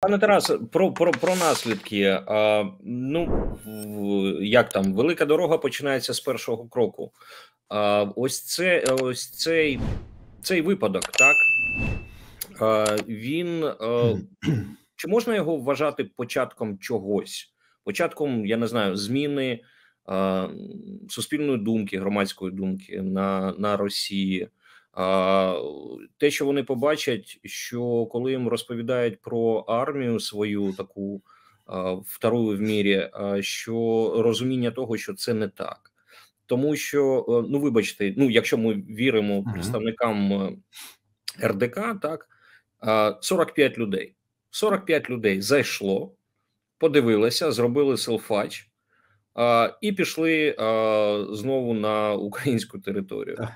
Пане Тарас, про про про наслідки. А, Ну як там велика дорога починається з першого кроку. А, Ось це ось цей цей випадок, так а, він а, чи можна його вважати початком чогось? Початком, я не знаю, зміни а, суспільної думки, громадської думки на, на Росії. А те, що вони побачать, що коли їм розповідають про армію свою таку вторую в мірі, що розуміння того, що це не так, тому що е, ну вибачте, ну якщо ми віримо представникам е, РДК, так 45 людей, 45 людей зайшло, подивилися, зробили селфач і пішли знову на українську територію.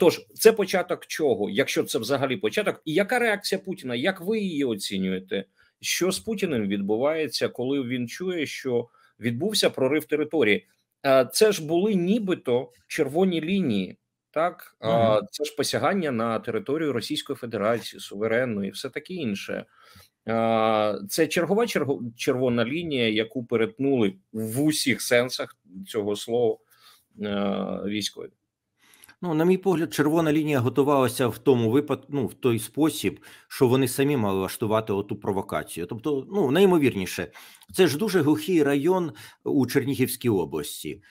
Тож це початок чого, якщо це взагалі початок, і яка реакція Путіна? Як ви її оцінюєте? Що з Путіним відбувається, коли він чує, що відбувся прорив території? Це ж були нібито червоні лінії. Так, це ж посягання на територію Російської Федерації, суверенної, все таке інше. Е, це чергова червона лінія, яку перетнули в усіх сенсах цього слова е, військові. Ну, на мій погляд, червона лінія готувалася в тому випадку, ну в той спосіб, що вони самі мали влаштувати оту провокацію. Тобто, ну найімовірніше, це ж дуже глухий район у Чернігівській області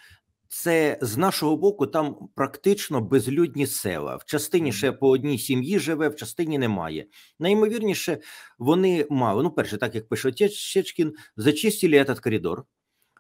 це з нашого боку там практично безлюдні села. В частині ще по одній сім'ї живе, в частині немає. Найімовірніше, вони мали. Ну, перше, так як пише Чечкін, зачистили этот коридор.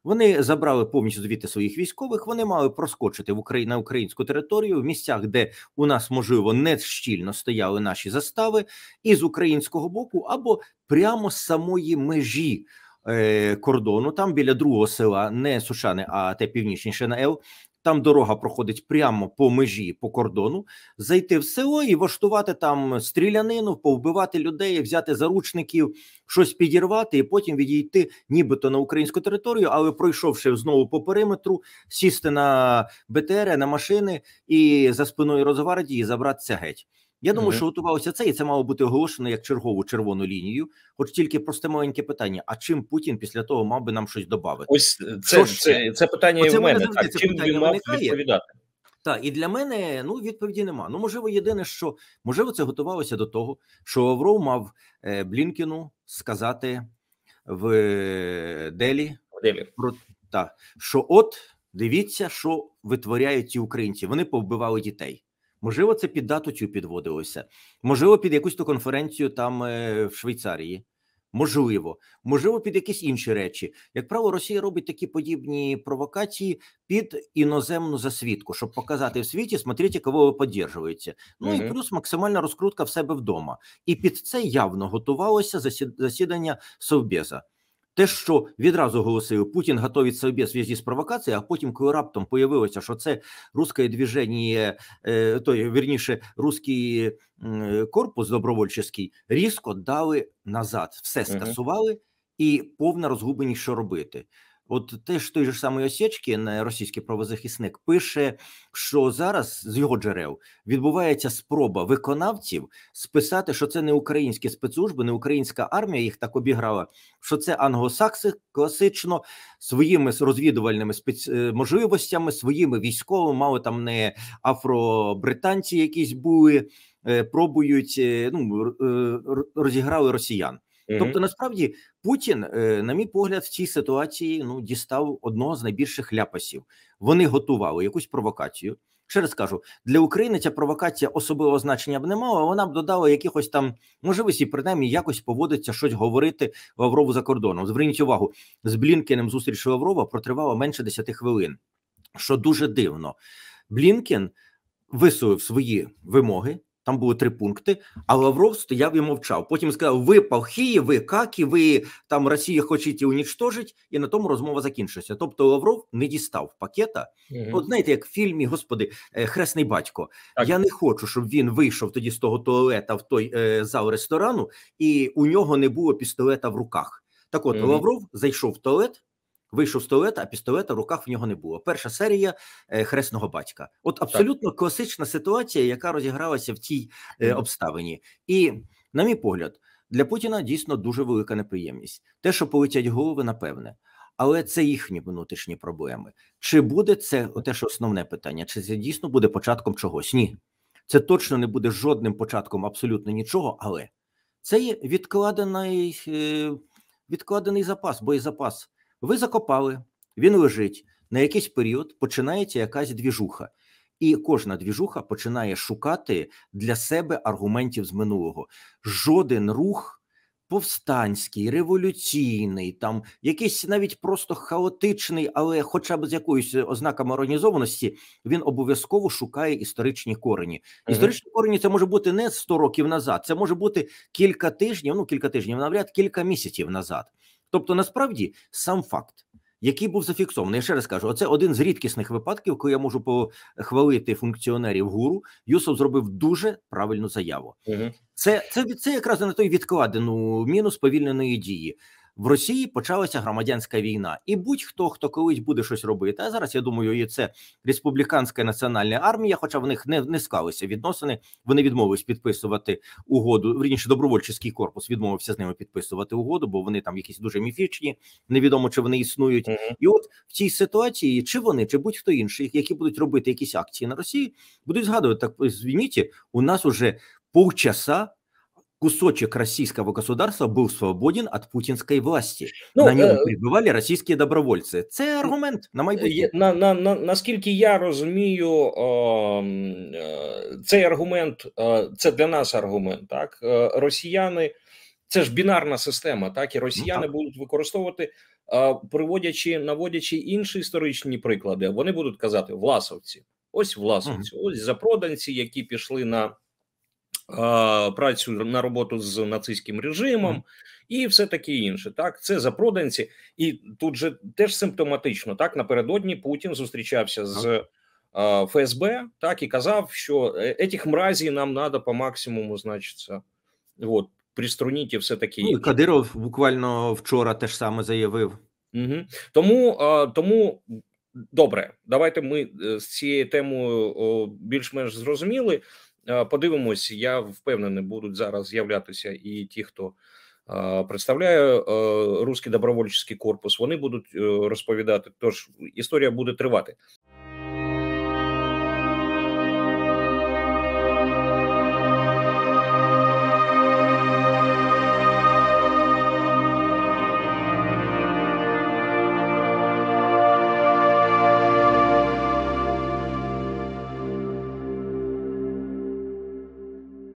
Вони забрали повністю звідти своїх військових. Вони мали проскочити в Украї... на українську територію в місцях, де у нас можливо не щільно стояли наші застави, і з українського боку або прямо з самої межі. Е, кордону, там біля другого села, не Сушани, а те північніше на Ел. Там дорога проходить прямо по межі по кордону, зайти в село і влаштувати там стрілянину, повбивати людей, взяти заручників, щось підірвати, і потім відійти, нібито на українську територію, але пройшовши знову по периметру, сісти на БТР, на машини і за спиною Розгвардії забратися геть. Я думаю, що готувалося це, і це мало бути оголошено як чергову червону лінію. Хоч тільки просте маленьке питання: а чим Путін після того мав би нам щось додати? Ось е, це це, це, це питання Оце і в мене. мене так, це чим питання він мав виникає? відповідати? Так, і для мене ну відповіді нема. Ну, можливо, єдине, що можливо, це готувалося до того, що Лавров мав е, Блінкіну сказати в е, Делі Делі. про та що, от дивіться, що витворяють ці українці. Вони повбивали дітей. Можливо, це під дату цю підводилося, можливо, під якусь ту конференцію там е, в Швейцарії. Можливо, можливо, під якісь інші речі, як правило, Росія робить такі подібні провокації під іноземну засвідку, щоб показати в світі, смотрите, кого ви підтримуєте. Ну угу. і плюс максимальна розкрутка в себе вдома, і під це явно готувалося засідання Совбеза. Те, що відразу голосив Путін, готовить собі в зв'язку з провокацією, а потім, коли раптом появилося, що це русське движення, е, то вірніше русський корпус добровольчий, різко дали назад, все скасували і повна розгубленість, що робити. От те ж той же самої осічки на російський правозахисник пише, що зараз з його джерел відбувається спроба виконавців списати, що це не українські спецслужби, не українська армія їх так обіграла. Що це англосакси класично своїми розвідувальними спец... Е, можливостями, своїми військовими, мало там не афробританці, якісь були е, пробують е, ну розіграли росіян. Тобто, насправді Путін, е, на мій погляд, в цій ситуації ну дістав одного з найбільших ляпасів. Вони готували якусь провокацію. Ще раз кажу, для України ця провокація особливого значення б не мала. Вона б додала якихось там можливості, принаймні якось поводиться щось говорити Лаврову за кордоном. Зверніть увагу з Блінкеном зустріч Лаврова протривала менше 10 хвилин, що дуже дивно. Блінкен висловив свої вимоги. Там були три пункти. А Лавров стояв і мовчав. Потім сказав: Ви палхії, ви какі, ви там Росія хочете унічтожити, і на тому розмова закінчилася. Тобто Лавров не дістав пакета. mm От знаєте, як в фільмі Господи, е, хресний батько. Так. Я не хочу, щоб він вийшов тоді з того туалета в той е, зал ресторану, і у нього не було пістолета в руках. Так, от mm Лавров зайшов в туалет, Вийшов столет, а пістолета в руках в нього не було. Перша серія е, хресного батька. От абсолютно так. класична ситуація, яка розігралася в цій е, обставині, і на мій погляд, для Путіна дійсно дуже велика неприємність. Те, що полетять голови, напевне, але це їхні внутрішні проблеми. Чи буде це те, що основне питання? Чи це дійсно буде початком чогось? Ні, це точно не буде жодним початком абсолютно нічого, але це є відкладений, е, відкладений запас, боєзапас. Ви закопали, він лежить на якийсь період, починається якась двіжуха. І кожна двіжуха починає шукати для себе аргументів з минулого. Жоден рух повстанський, революційний, там якийсь навіть просто хаотичний, але, хоча б з якоюсь ознаками організованості, він обов'язково шукає історичні корені. Ага. Історичні корені це може бути не 100 років назад, це може бути кілька тижнів. Ну кілька тижнів навряд кілька місяців назад. Тобто, насправді, сам факт, який був зафіксований, я ще раз кажу, це один з рідкісних випадків, коли я можу похвалити функціонерів гуру. Юсов зробив дуже правильну заяву. Угу. Це це це якраз на той відкладену міну сповільненої дії в Росії почалася громадянська війна, і будь-хто хто колись буде щось робити. А зараз я думаю, і це республіканська національна армія, хоча в них не не склалися відносини. Вони відмовились підписувати угоду. Вірніше добровольчий корпус відмовився з ними підписувати угоду, бо вони там якісь дуже міфічні, невідомо чи вони існують. Угу. І от в цій ситуації, чи вони, чи будь-хто інший, які будуть робити якісь акції на Росії, будуть згадувати так. звініті у нас уже полчаса кусочек российского государства был свободен от путинской власти. Ну, на ньому э, прибували російські добровольці. Це ну, аргумент на майбутнє. Э, е, на, на, на, Наскільки я розумію, е, цей аргумент е, це для нас аргумент. Так, росіяни це ж бінарна система, так і ну, росіяни ну, так. будуть використовувати, приводячи, наводячи інші історичні приклади. Вони будуть казати власовці, ось власовці, угу. ось запроданці, які пішли на працю на роботу з нацистським режимом. І все таке інше, так це запроданці, і тут же теж симптоматично. Так напередодні Путін зустрічався з е, ФСБ, так і казав, що етих мразів нам треба по максимуму, значиться, от приструніть і все таке. Ну, Кадиров буквально вчора теж саме заявив. Угу. Тому е, тому добре, давайте ми е, з цією темою більш-менш зрозуміли. Е, подивимось, я впевнений, будуть зараз з'являтися і ті, хто е, представляє е, руський добровольчий корпус, вони будуть розповідати. Тож історія буде тривати.